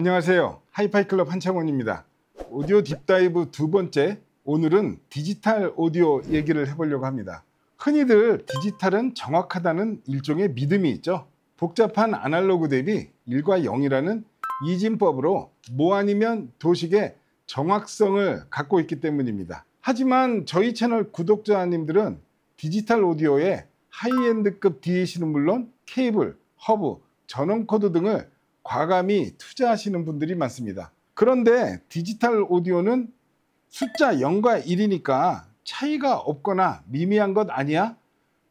안녕하세요. 하이파이 클럽 한창원입니다. 오디오 딥다이브 두 번째 오늘은 디지털 오디오 얘기를 해보려고 합니다. 흔히들 디지털은 정확하다는 일종의 믿음이 있죠. 복잡한 아날로그 대비 1과 0이라는 이진법으로 뭐 아니면 도식의 정확성을 갖고 있기 때문입니다. 하지만 저희 채널 구독자님들은 디지털 오디오에 하이엔드급 DAC는 물론 케이블, 허브, 전원 코드 등을 과감히 투자하시는 분들이 많습니다. 그런데 디지털 오디오는 숫자 0과 1이니까 차이가 없거나 미미한 것 아니야?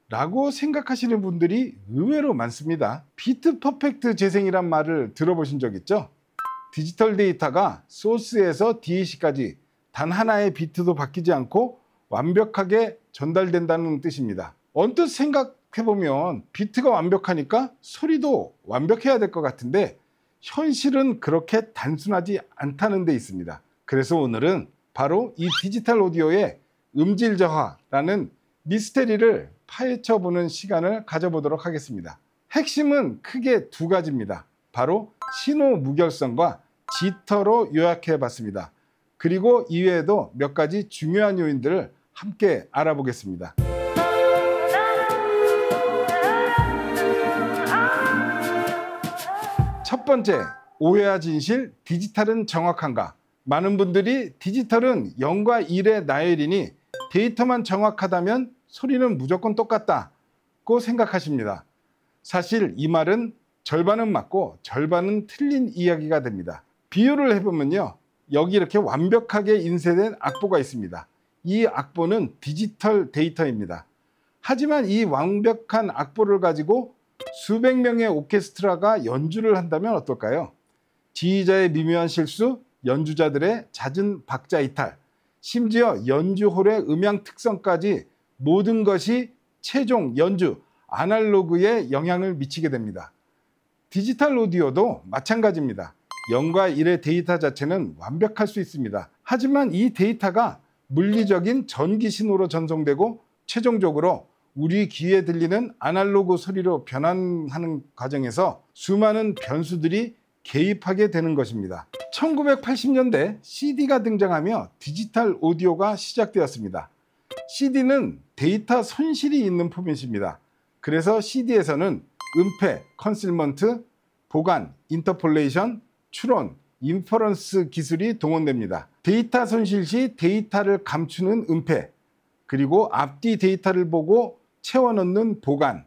라고 생각하시는 분들이 의외로 많습니다. 비트 퍼펙트 재생이란 말을 들어보신 적 있죠? 디지털 데이터가 소스에서 DAC까지 단 하나의 비트도 바뀌지 않고 완벽하게 전달된다는 뜻입니다. 언뜻 생각해보면 비트가 완벽하니까 소리도 완벽해야 될 것 같은데 현실은 그렇게 단순하지 않다는 데 있습니다. 그래서 오늘은 바로 이 디지털 오디오의 음질 저하라는 미스테리를 파헤쳐 보는 시간을 가져보도록 하겠습니다. 핵심은 크게 두 가지입니다. 바로 신호 무결성과 지터로 요약해 봤습니다. 그리고 이외에도 몇 가지 중요한 요인들을 함께 알아보겠습니다. 첫 번째, 오해와 진실, 디지털은 정확한가? 많은 분들이 디지털은 0과 1의 나열이니 데이터만 정확하다면 소리는 무조건 똑같다고 생각하십니다. 사실 이 말은 절반은 맞고 절반은 틀린 이야기가 됩니다. 비유를 해보면요. 여기 이렇게 완벽하게 인쇄된 악보가 있습니다. 이 악보는 디지털 데이터입니다. 하지만 이 완벽한 악보를 가지고 수백 명의 오케스트라가 연주를 한다면 어떨까요? 지휘자의 미묘한 실수, 연주자들의 잦은 박자 이탈, 심지어 연주홀의 음향 특성까지 모든 것이 최종 연주, 아날로그에 영향을 미치게 됩니다. 디지털 오디오도 마찬가지입니다. 0과 1의 데이터 자체는 완벽할 수 있습니다. 하지만 이 데이터가 물리적인 전기 신호로 전송되고 최종적으로 우리 귀에 들리는 아날로그 소리로 변환하는 과정에서 수많은 변수들이 개입하게 되는 것입니다. 1980년대 CD가 등장하며 디지털 오디오가 시작되었습니다. CD는 데이터 손실이 있는 포맷입니다. 그래서 CD에서는 은폐, 컨실먼트, 보관, 인터폴레이션, 추론, 인퍼런스 기술이 동원됩니다. 데이터 손실 시 데이터를 감추는 은폐, 그리고 앞뒤 데이터를 보고 채워넣는 보관,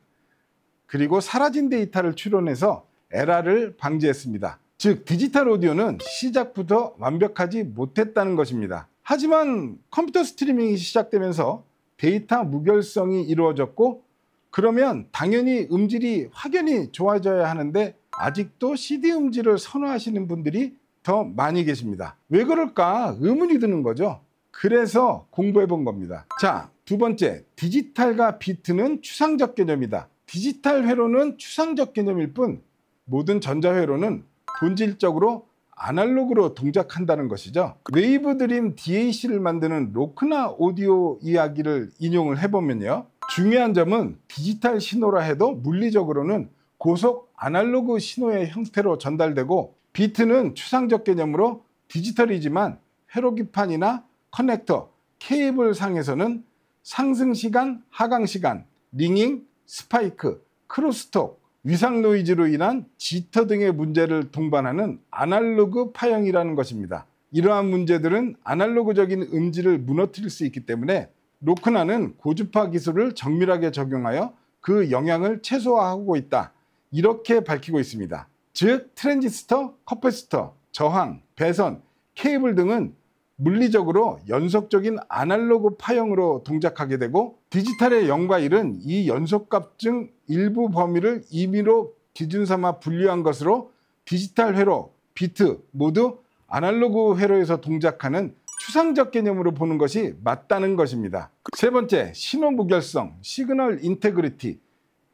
그리고 사라진 데이터를 출원해서 에라를 방지했습니다. 즉 디지털 오디오는 시작부터 완벽하지 못했다는 것입니다. 하지만 컴퓨터 스트리밍이 시작되면서 데이터 무결성이 이루어졌고 그러면 당연히 음질이 확연히 좋아져야 하는데 아직도 CD 음질을 선호하시는 분들이 더 많이 계십니다. 왜 그럴까 의문이 드는 거죠. 그래서 공부해 본 겁니다. 자, 두 번째, 디지털과 비트는 추상적 개념이다. 디지털 회로는 추상적 개념일 뿐 모든 전자회로는 본질적으로 아날로그로 동작한다는 것이죠. 웨이브 드림 DAC를 만드는 로크나 오디오 이야기를 인용을 해보면요. 중요한 점은 디지털 신호라 해도 물리적으로는 고속 아날로그 신호의 형태로 전달되고 비트는 추상적 개념으로 디지털이지만 회로기판이나 커넥터, 케이블 상에서는 상승 시간, 하강 시간, 링잉, 스파이크, 크로스톡, 위상 노이즈로 인한 지터 등의 문제를 동반하는 아날로그 파형이라는 것입니다. 이러한 문제들은 아날로그적인 음질을 무너뜨릴 수 있기 때문에 로크나는 고주파 기술을 정밀하게 적용하여 그 영향을 최소화하고 있다. 이렇게 밝히고 있습니다. 즉 트랜지스터, 커패스터, 저항, 배선, 케이블 등은 물리적으로 연속적인 아날로그 파형으로 동작하게 되고 디지털의 0과 1은 이 연속값 중 일부 범위를 임의로 기준 삼아 분류한 것으로 디지털 회로, 비트 모두 아날로그 회로에서 동작하는 추상적 개념으로 보는 것이 맞다는 것입니다. 세 번째, 신호 무결성, 시그널 인테그리티,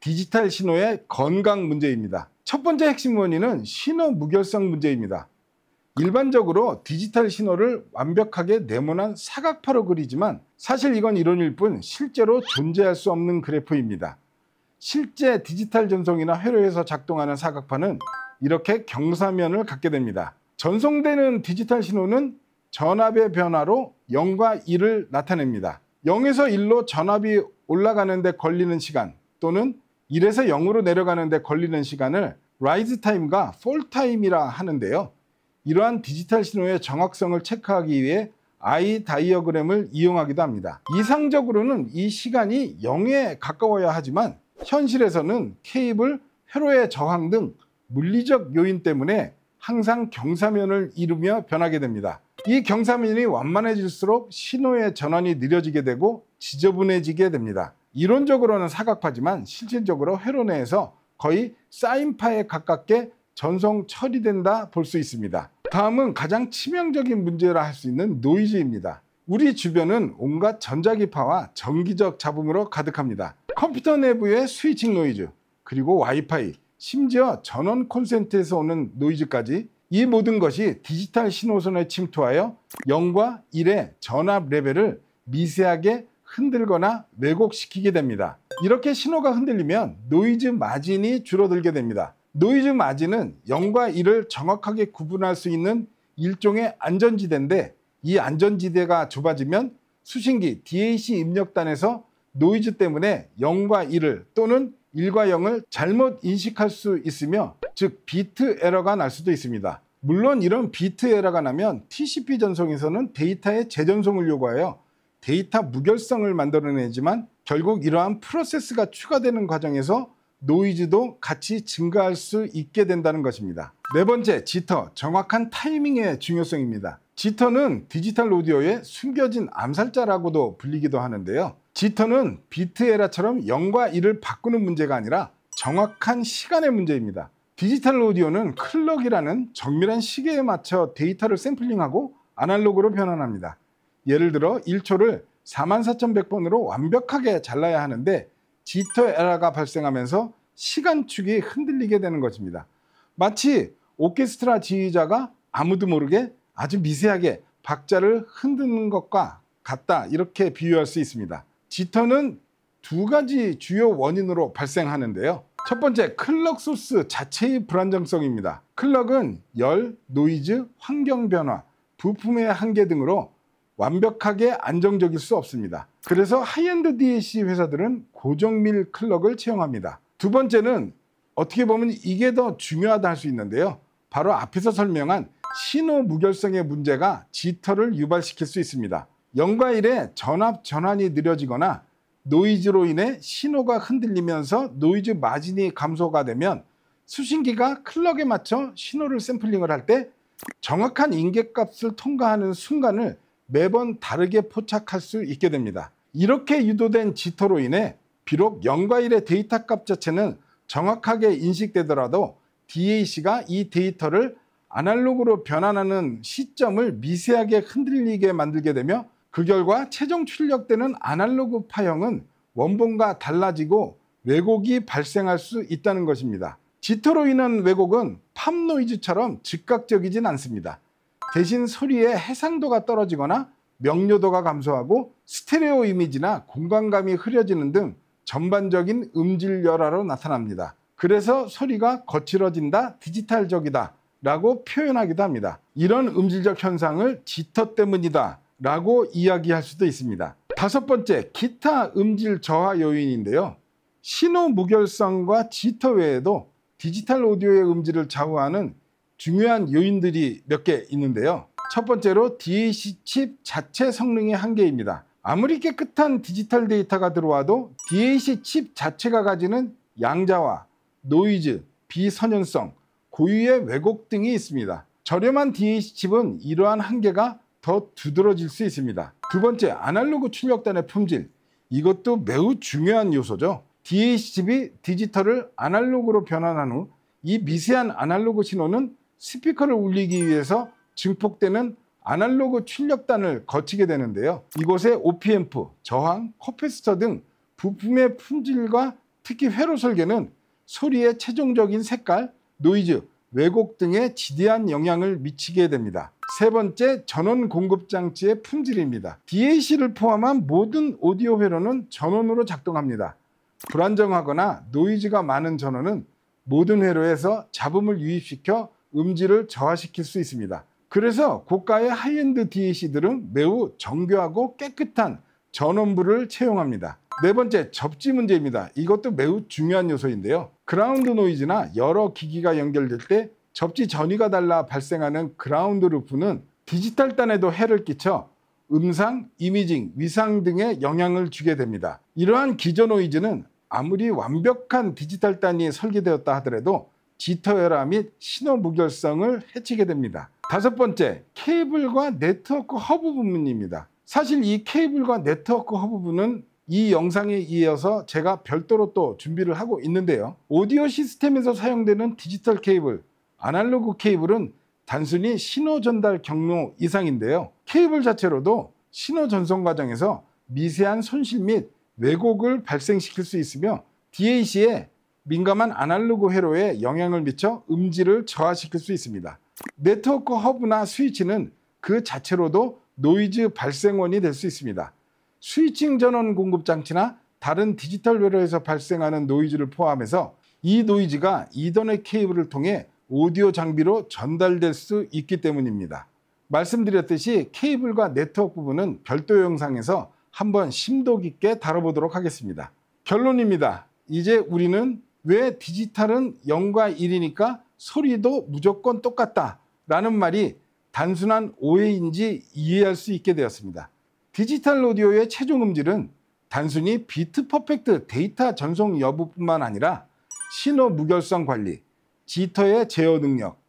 디지털 신호의 건강 문제입니다. 첫 번째 핵심 원인은 신호 무결성 문제입니다. 일반적으로 디지털 신호를 완벽하게 네모난 사각파로 그리지만 사실 이건 이론일 뿐 실제로 존재할 수 없는 그래프입니다. 실제 디지털 전송이나 회로에서 작동하는 사각파는 이렇게 경사면을 갖게 됩니다. 전송되는 디지털 신호는 전압의 변화로 0과 1을 나타냅니다. 0에서 1로 전압이 올라가는데 걸리는 시간 또는 1에서 0으로 내려가는데 걸리는 시간을 라이즈 타임과 폴 타임이라 하는데요. 이러한 디지털 신호의 정확성을 체크하기 위해 아이 다이어그램을 이용하기도 합니다. 이상적으로는 이 시간이 0에 가까워야 하지만 현실에서는 케이블, 회로의 저항 등 물리적 요인 때문에 항상 경사면을 이루며 변하게 됩니다. 이 경사면이 완만해질수록 신호의 전환이 느려지게 되고 지저분해지게 됩니다. 이론적으로는 사각파지만 실질적으로 회로 내에서 거의 사인파에 가깝게 전송 처리된다 볼 수 있습니다. 다음은 가장 치명적인 문제라 할 수 있는 노이즈입니다. 우리 주변은 온갖 전자기파와 전기적 잡음으로 가득합니다. 컴퓨터 내부의 스위칭 노이즈, 그리고 와이파이, 심지어 전원 콘센트에서 오는 노이즈까지 이 모든 것이 디지털 신호선에 침투하여 0과 1의 전압 레벨을 미세하게 흔들거나 왜곡시키게 됩니다. 이렇게 신호가 흔들리면 노이즈 마진이 줄어들게 됩니다. 노이즈 마진은 0과 1을 정확하게 구분할 수 있는 일종의 안전지대인데 이 안전지대가 좁아지면 수신기 DAC 입력단에서 노이즈 때문에 0과 1을 또는 1과 0을 잘못 인식할 수 있으며 즉 비트 에러가 날 수도 있습니다. 물론 이런 비트 에러가 나면 TCP 전송에서는 데이터의 재전송을 요구하여 데이터 무결성을 만들어내지만 결국 이러한 프로세스가 추가되는 과정에서 노이즈도 같이 증가할 수 있게 된다는 것입니다. 네 번째, 지터, 정확한 타이밍의 중요성입니다. 지터는 디지털 오디오의 숨겨진 암살자라고도 불리기도 하는데요. 지터는 비트 에라처럼 0과 1을 바꾸는 문제가 아니라 정확한 시간의 문제입니다. 디지털 오디오는 클럭이라는 정밀한 시계에 맞춰 데이터를 샘플링하고 아날로그로 변환합니다. 예를 들어 1초를 44,100번으로 완벽하게 잘라야 하는데 지터 에러가 발생하면서 시간축이 흔들리게 되는 것입니다. 마치 오케스트라 지휘자가 아무도 모르게 아주 미세하게 박자를 흔드는 것과 같다 이렇게 비유할 수 있습니다. 지터는두 가지 주요 원인으로 발생하는데요. 첫 번째, 클럭 소스 자체의 불안정성입니다. 클럭은 열, 노이즈, 환경 변화, 부품의 한계 등으로 완벽하게 안정적일 수 없습니다. 그래서 하이엔드 DAC 회사들은 고정밀 클럭을 채용합니다. 두 번째는 어떻게 보면 이게 더 중요하다 할 수 있는데요. 바로 앞에서 설명한 신호 무결성의 문제가 지터를 유발시킬 수 있습니다. 0과 1의 전압 전환이 느려지거나 노이즈로 인해 신호가 흔들리면서 노이즈 마진이 감소가 되면 수신기가 클럭에 맞춰 신호를 샘플링을 할 때 정확한 인계값을 통과하는 순간을 매번 다르게 포착할 수 있게 됩니다. 이렇게 유도된 지터로 인해 비록 0과 1의 데이터 값 자체는 정확하게 인식되더라도 DAC가 이 데이터를 아날로그로 변환하는 시점을 미세하게 흔들리게 만들게 되며 그 결과 최종 출력되는 아날로그 파형은 원본과 달라지고 왜곡이 발생할 수 있다는 것입니다. 지터로 인한 왜곡은 팝노이즈처럼 즉각적이진 않습니다. 대신 소리의 해상도가 떨어지거나 명료도가 감소하고 스테레오 이미지나 공간감이 흐려지는 등 전반적인 음질 열화로 나타납니다. 그래서 소리가 거칠어진다, 디지털적이다 라고 표현하기도 합니다. 이런 음질적 현상을 지터 때문이다 라고 이야기할 수도 있습니다. 다섯 번째, 기타 음질 저하 요인인데요. 신호 무결성과 지터 외에도 디지털 오디오의 음질을 좌우하는 중요한 요인들이 몇 개 있는데요. 첫 번째로 DAC 칩 자체 성능의 한계입니다. 아무리 깨끗한 디지털 데이터가 들어와도 DAC 칩 자체가 가지는 양자와 노이즈, 비선연성, 고유의 왜곡 등이 있습니다. 저렴한 DAC 칩은 이러한 한계가 더 두드러질 수 있습니다. 두 번째, 아날로그 출력단의 품질. 이것도 매우 중요한 요소죠. DAC 칩이 디지털을 아날로그로 변환한 후 이 미세한 아날로그 신호는 스피커를 울리기 위해서 증폭되는 아날로그 출력단을 거치게 되는데요. 이곳에 오피앰프, 저항, 커패스터 등 부품의 품질과 특히 회로 설계는 소리의 최종적인 색깔, 노이즈, 왜곡 등에 지대한 영향을 미치게 됩니다. 세 번째, 전원 공급 장치의 품질입니다. DAC를 포함한 모든 오디오 회로는 전원으로 작동합니다. 불안정하거나 노이즈가 많은 전원은 모든 회로에서 잡음을 유입시켜 음질을 저하시킬 수 있습니다. 그래서 고가의 하이엔드 DAC들은 매우 정교하고 깨끗한 전원부를 채용합니다. 네 번째, 접지 문제입니다. 이것도 매우 중요한 요소인데요. 그라운드 노이즈나 여러 기기가 연결될 때 접지 전위가 달라 발생하는 그라운드 루프는 디지털단에도 해를 끼쳐 음상, 이미징, 위상 등에 영향을 주게 됩니다. 이러한 기존 노이즈는 아무리 완벽한 디지털 단이 설계되었다 하더라도 지터열화및 신호 무결성을 해치게 됩니다. 다섯 번째, 케이블과 네트워크 허브 부분입니다. 사실 이 케이블과 네트워크 허브분은 이 영상에 이어서 제가 별도로 또 준비를 하고 있는데요. 오디오 시스템에서 사용되는 디지털 케이블, 아날로그 케이블은 단순히 신호 전달 경로 이상인데요. 케이블 자체로도 신호 전송 과정에서 미세한 손실 및 왜곡을 발생시킬 수 있으며 d a c 에 민감한 아날로그 회로에 영향을 미쳐 음질을 저하시킬 수 있습니다. 네트워크 허브나 스위치는 그 자체로도 노이즈 발생원이 될 수 있습니다. 스위칭 전원 공급 장치나 다른 디지털 회로에서 발생하는 노이즈를 포함해서 이 노이즈가 이더넷 케이블을 통해 오디오 장비로 전달될 수 있기 때문입니다. 말씀드렸듯이 케이블과 네트워크 부분은 별도 영상에서 한번 심도 깊게 다뤄보도록 하겠습니다. 결론입니다. 이제 우리는 왜 디지털은 0과 1이니까 소리도 무조건 똑같다라는 말이 단순한 오해인지 이해할 수 있게 되었습니다. 디지털 오디오의 최종 음질은 단순히 비트 퍼펙트 데이터 전송 여부뿐만 아니라 신호 무결성 관리, 지터의 제어 능력,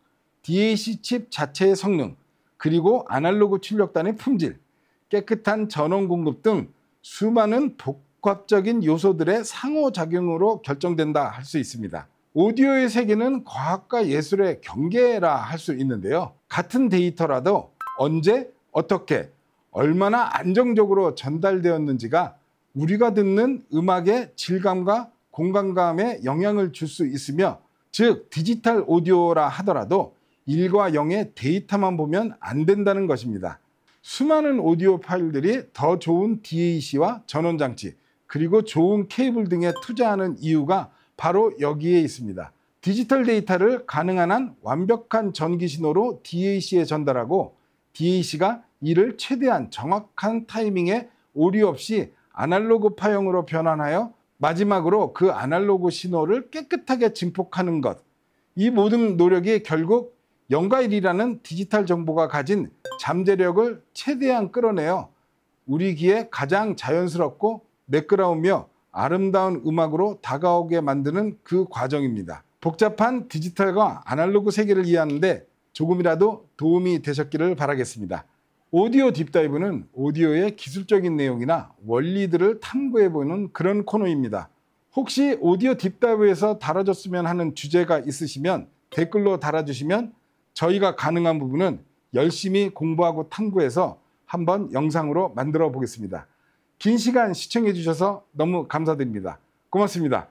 DAC 칩 자체의 성능, 그리고 아날로그 출력단의 품질, 깨끗한 전원 공급 등 수많은 독 복합적인 요소들의 상호작용으로 결정된다 할 수 있습니다. 오디오의 세계는 과학과 예술의 경계라 할 수 있는데요. 같은 데이터라도 언제, 어떻게, 얼마나 안정적으로 전달되었는지가 우리가 듣는 음악의 질감과 공간감에 영향을 줄 수 있으며 즉 디지털 오디오라 하더라도 1과 0의 데이터만 보면 안 된다는 것입니다. 수많은 오디오 파일들이 더 좋은 DAC와 전원장치, 그리고 좋은 케이블 등에 투자하는 이유가 바로 여기에 있습니다. 디지털 데이터를 가능한 한 완벽한 전기 신호로 DAC에 전달하고 DAC가 이를 최대한 정확한 타이밍에 오류 없이 아날로그 파형으로 변환하여 마지막으로 그 아날로그 신호를 깨끗하게 증폭하는 것. 이 모든 노력이 결국 영가일이라는 디지털 정보가 가진 잠재력을 최대한 끌어내어 우리 귀에 가장 자연스럽고 매끄러우며 아름다운 음악으로 다가오게 만드는 그 과정입니다. 복잡한 디지털과 아날로그 세계를 이해하는데 조금이라도 도움이 되셨기를 바라겠습니다. 오디오 딥다이브는 오디오의 기술적인 내용이나 원리들을 탐구해보는 그런 코너입니다. 혹시 오디오 딥다이브에서 다뤄줬으면 하는 주제가 있으시면 댓글로 달아주시면 저희가 가능한 부분은 열심히 공부하고 탐구해서 한번 영상으로 만들어 보겠습니다. 긴 시간 시청해 주셔서 너무 감사드립니다. 고맙습니다.